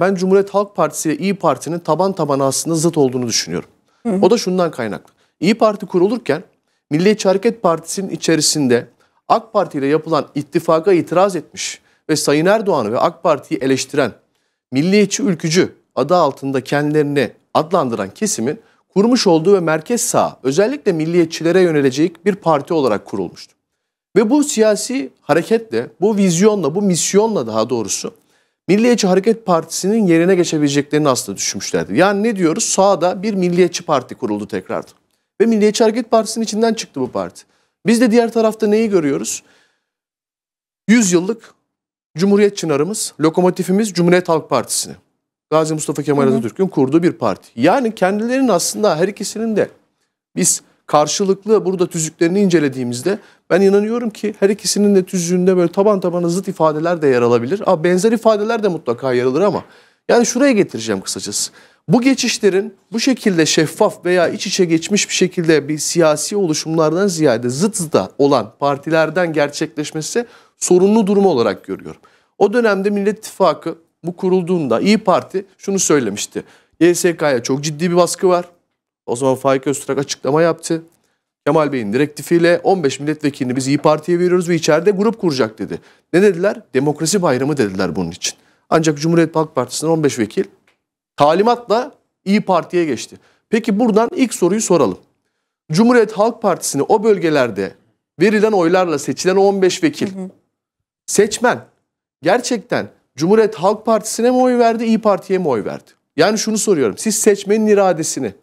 Ben Cumhuriyet Halk Partisi ile İyi Parti'nin taban tabana aslında zıt olduğunu düşünüyorum. Hı hı. O da şundan kaynaklı. İyi Parti kurulurken Milliyetçi Hareket Partisi'nin içerisinde AK Parti ile yapılan ittifaka itiraz etmiş ve Sayın Erdoğan'ı ve AK Parti'yi eleştiren milliyetçi ülkücü adı altında kendilerini adlandıran kesimin kurmuş olduğu ve merkez sağ özellikle milliyetçilere yönelecek bir parti olarak kurulmuştu. Ve bu siyasi hareketle, bu vizyonla, bu misyonla daha doğrusu Milliyetçi Hareket Partisi'nin yerine geçebileceklerini aslında düşünmüşlerdi. Yani ne diyoruz? Sağda bir Milliyetçi Parti kuruldu tekrardan. Ve Milliyetçi Hareket Partisi'nin içinden çıktı bu parti. Biz de diğer tarafta neyi görüyoruz? 100 yıllık Cumhuriyet çınarımız, lokomotifimiz Cumhuriyet Halk Partisi'ni. Gazi Mustafa Kemal Atatürk'ün kurduğu bir parti. Yani kendilerinin aslında her ikisinin de biz karşılıklı burada tüzüklerini incelediğimizde ben inanıyorum ki her ikisinin de tüzüğünde böyle taban tabana zıt ifadeler de yer alabilir. Aa, benzer ifadeler de mutlaka yer alır ama yani şuraya getireceğim kısacası. Bu geçişlerin bu şekilde şeffaf veya iç içe geçmiş bir şekilde bir siyasi oluşumlardan ziyade zıt zıta olan partilerden gerçekleşmesi sorunlu durumu olarak görüyorum. O dönemde Millet İttifakı bu kurulduğunda İyi Parti şunu söylemişti. YSK'ya çok ciddi bir baskı var. O zaman Faik Öztürk açıklama yaptı. Kemal Bey'in direktifiyle 15 milletvekilini biz İyi Parti'ye veriyoruz ve içeride grup kuracak dedi. Ne dediler? Demokrasi bayramı dediler bunun için. Ancak Cumhuriyet Halk Partisinin 15 vekil talimatla İyi Parti'ye geçti. Peki buradan ilk soruyu soralım. Cumhuriyet Halk Partisi'ni o bölgelerde verilen oylarla seçilen 15 vekil hı hı. seçmen gerçekten Cumhuriyet Halk Partisi'ne mi oy verdi, İyi Parti'ye mi oy verdi? Yani şunu soruyorum. Siz seçmenin iradesini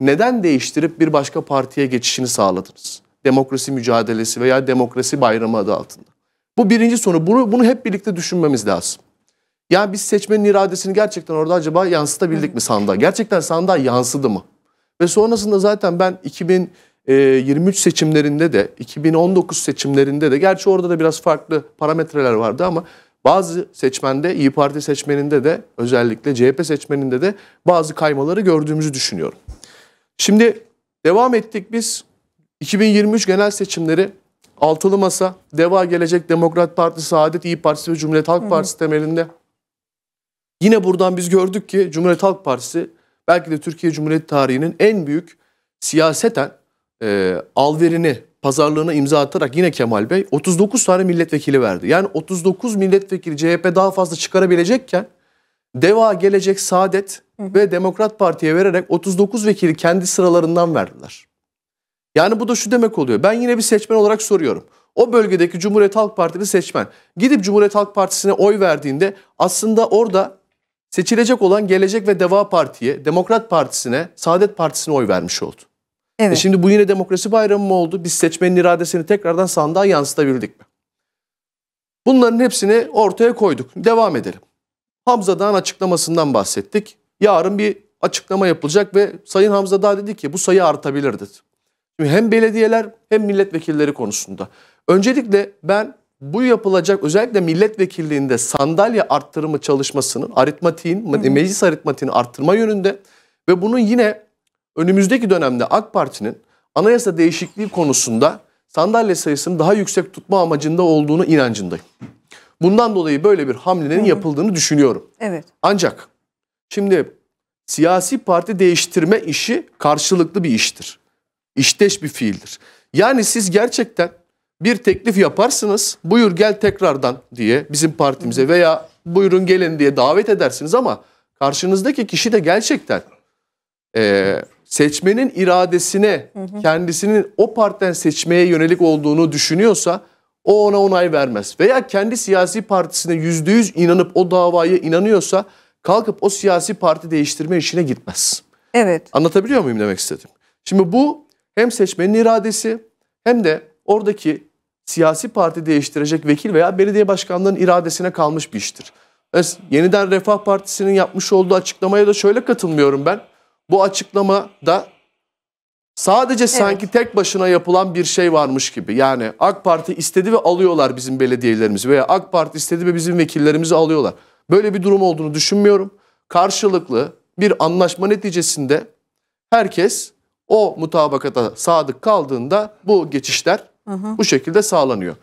neden değiştirip bir başka partiye geçişini sağladınız? Demokrasi mücadelesi veya demokrasi bayramı adı altında. Bu birinci soru. Bunu, bunu hep birlikte düşünmemiz lazım. Yani biz seçmenin iradesini gerçekten orada acaba yansıtabildik mi sandığa? Gerçekten sandığa yansıdı mı? Ve sonrasında zaten ben 2023 e, seçimlerinde de 2019 seçimlerinde de gerçi orada da biraz farklı parametreler vardı ama bazı seçmende İyi Parti seçmeninde de özellikle CHP seçmeninde de bazı kaymaları gördüğümüzü düşünüyorum. Şimdi devam ettik biz. 2023 genel seçimleri altılı masa, DEVA Gelecek Demokrat Partisi Saadet İyi Partisi ve Cumhuriyet Halk Partisi Hı-hı. temelinde. Yine buradan biz gördük ki Cumhuriyet Halk Partisi belki de Türkiye Cumhuriyeti tarihinin en büyük siyaseten e, alverini, pazarlığına imza atarak yine Kemal Bey 39 tane milletvekili verdi. Yani 39 milletvekili CHP daha fazla çıkarabilecekken DEVA, Gelecek, Saadet ve Demokrat Parti'ye vererek 39 vekili kendi sıralarından verdiler. Yani bu da şu demek oluyor. Ben yine bir seçmen olarak soruyorum. O bölgedeki Cumhuriyet Halk Partili seçmen gidip Cumhuriyet Halk Partisi'ne oy verdiğinde aslında orada seçilecek olan Gelecek ve Deva Parti'ye, Demokrat Partisi'ne, Saadet Partisi'ne oy vermiş oldu. E evet. E şimdi bu yine demokrasi bayramı mı oldu? Biz seçmenin iradesini tekrardan sandığa yansıtabildik mi? Bunların hepsini ortaya koyduk. Devam edelim. Hamza Dağ'ın açıklamasından bahsettik. Yarın bir açıklama yapılacak ve Sayın Hamza Dağ dedi ki bu sayı artabilirdi. hem belediyeler hem milletvekilleri konusunda. Öncelikle ben bu yapılacak özellikle milletvekilliğinde sandalye arttırımı çalışmasının aritmatiğin, hı hı. meclis aritmatiğini arttırma yönünde ve bunun yine önümüzdeki dönemde AK Parti'nin anayasa değişikliği konusunda sandalye sayısını daha yüksek tutma amacında olduğunu inancındayım. Bundan dolayı böyle bir hamlenin Hı-hı. yapıldığını düşünüyorum. Evet. Ancak şimdi siyasi parti değiştirme işi karşılıklı bir iştir. İşteş bir fiildir. Yani siz gerçekten bir teklif yaparsınız. Buyur gel tekrardan diye bizim partimize veya buyurun gelin diye davet edersiniz ama karşınızdaki kişi de gerçekten e, seçmenin iradesine hı hı. kendisinin o partiden seçmeye yönelik olduğunu düşünüyorsa o ona onay vermez. Veya kendi siyasi partisine yüzde yüz inanıp o davaya inanıyorsa kalkıp o siyasi parti değiştirme işine gitmez. Evet. Anlatabiliyor muyum demek istedim? Şimdi bu hem seçmenin iradesi hem de oradaki siyasi parti değiştirecek vekil veya belediye başkanlarının iradesine kalmış bir iştir. Evet, yeniden Refah Partisi'nin yapmış olduğu açıklamaya da şöyle katılmıyorum ben. Bu açıklama da. Sadece evet. sanki tek başına yapılan bir şey varmış gibi. Yani AK Parti istedi ve alıyorlar bizim belediyelerimizi veya AK Parti istedi ve bizim vekillerimizi alıyorlar. Böyle bir durum olduğunu düşünmüyorum. Karşılıklı bir anlaşma neticesinde herkes o mutabakata sadık kaldığında bu geçişler hı hı. bu şekilde sağlanıyor.